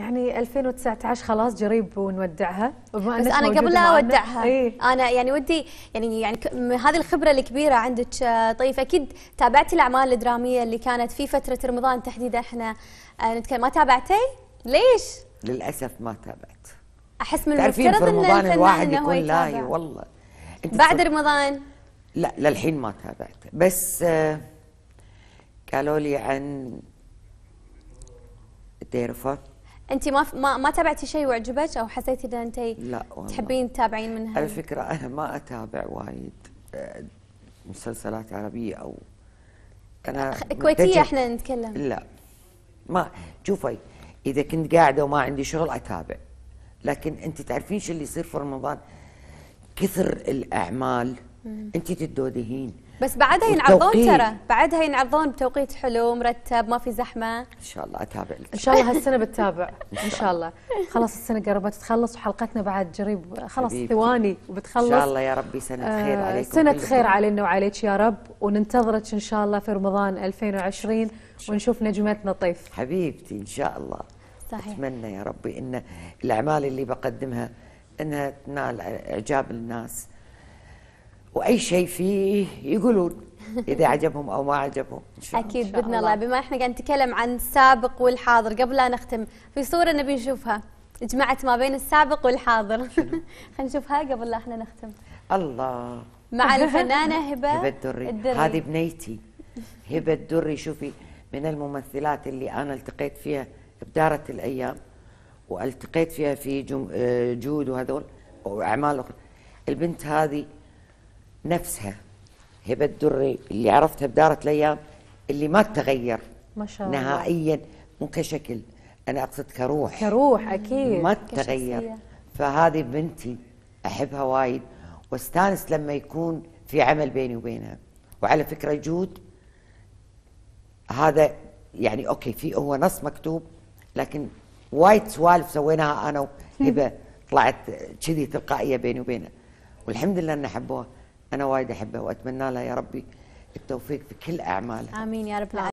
يعني 2019 خلاص قريب ونودعها بس انا قبل لا اودعها إيه؟ انا يعني ودي يعني يعني هذه الخبره الكبيره عندك آه، طيف اكيد تابعتي الاعمال الدراميه اللي كانت في فتره رمضان تحديدا احنا آه، نتكلم ما تابعتي؟ ليش؟ للاسف ما تابعت احس من المفترض في رمضان الواحد يكون لا والله بعد رمضان لا للحين ما تابعت بس آه، قالوا لي عن ديرفت انت ما ما, ما تابعتي شيء وعجبك او حسيتي ان انت لا والله. تحبين تتابعين منها على فكره انا ما اتابع وايد آه، مسلسلات عربيه او انا كويتيه احنا نتكلم لا ما شوفي اذا كنت قاعده وما عندي شغل اتابع لكن انت تعرفين شو اللي يصير في رمضان كثر الاعمال انت تدودهين بس بعدها ينعرضون ترى بعدها ينعرضون بتوقيت حلو مرتب ما في زحمه ان شاء الله اتابع لك ان شاء الله هالسنه بتتابع ان شاء الله خلاص السنه قربت تخلص وحلقتنا بعد قريب خلاص حبيبتي. ثواني وبتخلص ان شاء الله يا ربي سنه آه، خير عليكم سنه خير علينا وعليك يا رب وننتظرك ان شاء الله في رمضان 2020 ونشوف نجمتنا طيف حبيبتي ان شاء الله صحيح اتمنى يا ربي ان الاعمال اللي بقدمها انها تنال اعجاب الناس واي شيء فيه يقولون اذا عجبهم او ما عجبهم اكيد باذن الله. الله بما احنا قاعد نتكلم عن السابق والحاضر قبل لا نختم في صوره نبي نشوفها جمعت ما بين السابق والحاضر خلينا نشوفها قبل لا احنا نختم الله مع الفنانه هبه هبه الدري, الدري. هذه بنيتي هبه الدري شوفي من الممثلات اللي انا التقيت فيها بدارة الايام والتقيت فيها في آه، جود وهذول واعمال اخرى البنت هذه نفسها هبه الدري اللي عرفتها بداره الايام اللي ما تغير ما شاء الله نهائيا مو كشكل انا اقصد كروح كروح اكيد ما تتغير فهذه بنتي احبها وايد واستانس لما يكون في عمل بيني وبينها وعلى فكره جود هذا يعني اوكي في هو نص مكتوب لكن وايد سوالف سويناها انا وهبه طلعت كذي تلقائيه بيني وبينها والحمد لله ان حبوها انا وايد احبها واتمنى لها يا ربي التوفيق في كل اعمالها امين يا رب العالمين